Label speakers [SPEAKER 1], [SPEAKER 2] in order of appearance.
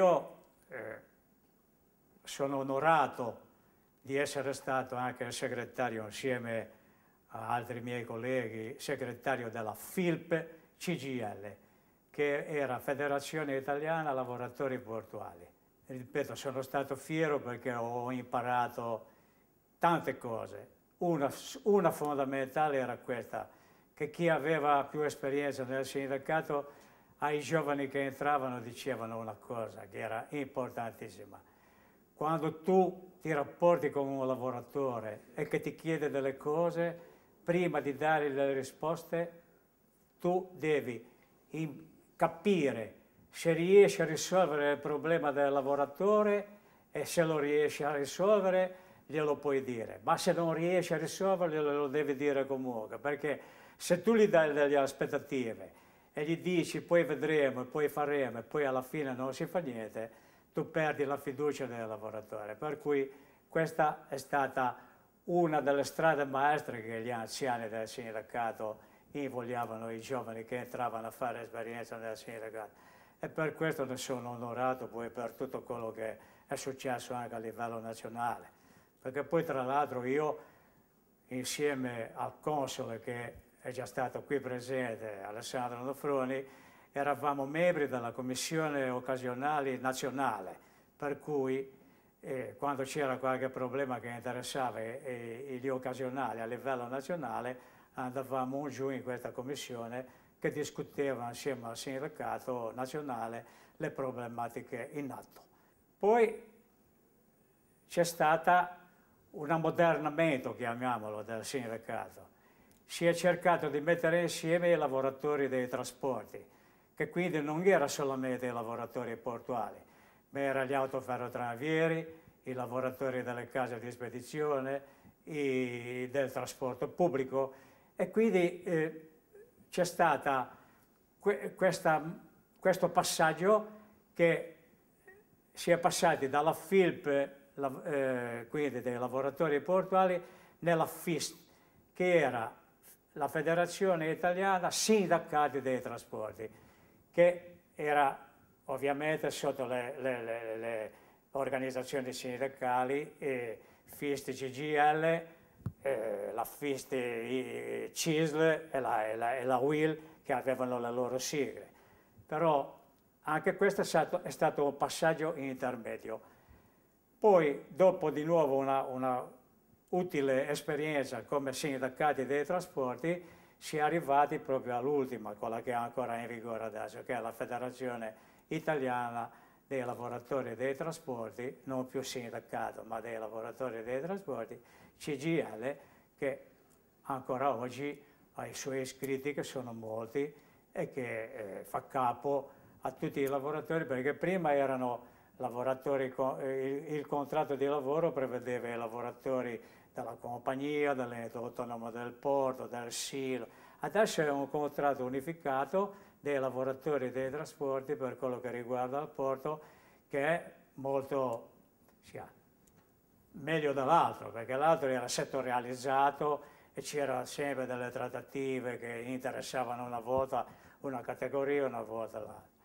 [SPEAKER 1] io eh, sono onorato di essere stato anche segretario insieme a altri miei colleghi, segretario della FILP CGL, che era Federazione Italiana Lavoratori Portuali. Ripeto, sono stato fiero perché ho imparato tante cose. Una, una fondamentale era questa, che chi aveva più esperienza nel sindacato ai giovani che entravano dicevano una cosa che era importantissima. Quando tu ti rapporti con un lavoratore e che ti chiede delle cose, prima di dare le risposte, tu devi capire se riesci a risolvere il problema del lavoratore e se lo riesci a risolvere glielo puoi dire, ma se non riesci a risolverlo glielo devi dire comunque, perché se tu gli dai delle aspettative, e gli dici poi vedremo, poi faremo, e poi alla fine non si fa niente, tu perdi la fiducia del lavoratore. Per cui questa è stata una delle strade maestre che gli anziani del sindacato invogliavano i giovani che entravano a fare esperienza nel sindacato. E per questo ne sono onorato poi per tutto quello che è successo anche a livello nazionale. Perché poi tra l'altro io insieme al console che è già stato qui presente Alessandro Nofroni, eravamo membri della Commissione Occasionale Nazionale, per cui eh, quando c'era qualche problema che interessava eh, gli occasionali a livello nazionale, andavamo giù in questa commissione che discuteva insieme al sindacato nazionale le problematiche in atto. Poi c'è stato un ammodernamento, chiamiamolo, del sindacato si è cercato di mettere insieme i lavoratori dei trasporti, che quindi non era solamente i lavoratori portuali, ma erano gli autoferrotravieri, i lavoratori delle case di spedizione, i, del trasporto pubblico e quindi eh, c'è stato que questo passaggio che si è passati dalla FILP, la, eh, quindi dei lavoratori portuali, nella FIST, che era la Federazione Italiana Sindacati dei Trasporti, che era ovviamente sotto le, le, le, le organizzazioni sindacali, eh, FIST CGL, eh, la FISTI CISL e la, e, la, e la, WIL che avevano le loro sigle. Però anche questo è stato, è stato un passaggio intermedio. Poi dopo di nuovo una, una utile esperienza come sindacati dei trasporti si è arrivati proprio all'ultima, quella che è ancora in vigore adesso, che è la Federazione Italiana dei lavoratori dei trasporti, non più sindacato, ma dei lavoratori dei trasporti, CGL, che ancora oggi ha i suoi iscritti che sono molti e che eh, fa capo a tutti i lavoratori perché prima erano lavoratori, eh, il, contratto di lavoro prevedeva i lavoratori della compagnia, dell'autonomo del porto, dal silo. Adesso è un contratto unificato dei lavoratori dei trasporti per quello che riguarda il porto che è molto sia, meglio dell'altro perché l'altro era settorializzato e c'erano sempre delle trattative che interessavano una volta una categoria e una volta l'altra.